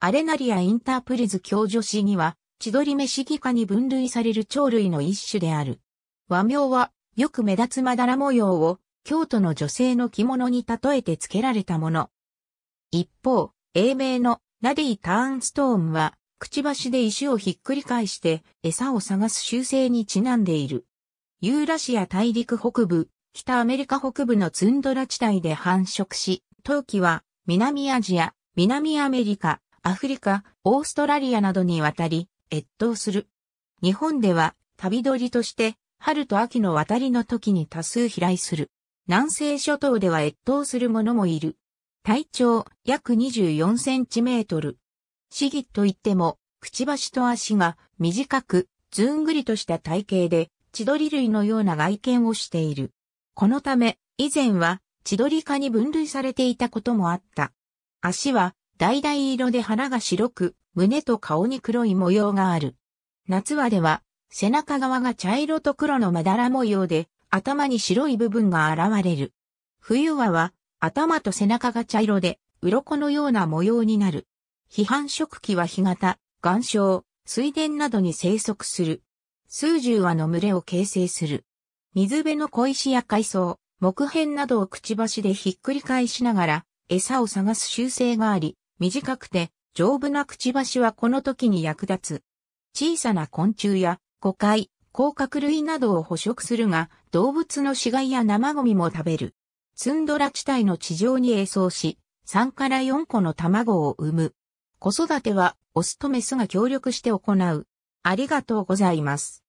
アレナリアインタープリズ教助市には、千鳥目シギ科に分類される鳥類の一種である。和名は、よく目立つまだら模様を、京都の女性の着物に例えて付けられたもの。一方、英名のラディ・ターンストーンは、くちばしで石をひっくり返して餌を探す習性にちなんでいる。ユーラシア大陸北部、北アメリカ北部のツンドラ地帯で繁殖し、冬季は南アジア、南アメリカ、アフリカ、オーストラリアなどに渡り、越冬する。日本では、旅鳥として、春と秋の渡りの時に多数飛来する。南西諸島では越冬する者もいる。体長約24センチメートル。シギといっても、くちばしと足が短く、ずんぐりとした体型で、千鳥類のような外見をしている。このため、以前は千鳥科に分類されていたこともあった。足は橙色で腹が白く、胸と顔に黒い模様がある。夏はでは、背中側が茶色と黒のまだら模様で、頭に白い部分が現れる。冬はは、頭と背中が茶色で、鱗のような模様になる。批判食器は干潟、岩礁、水田などに生息する。数十羽の群れを形成する。水辺の小石や海藻、木片などをくちばしでひっくり返しながら、餌を探す習性があり、短くて丈夫なくちばしはこの時に役立つ。小さな昆虫や誤解、甲殻類などを捕食するが、動物の死骸や生ゴミも食べる。ツンドラ地帯の地上に営巣し、3から4個の卵を産む。子育ては、オスとメスが協力して行う。ありがとうございます。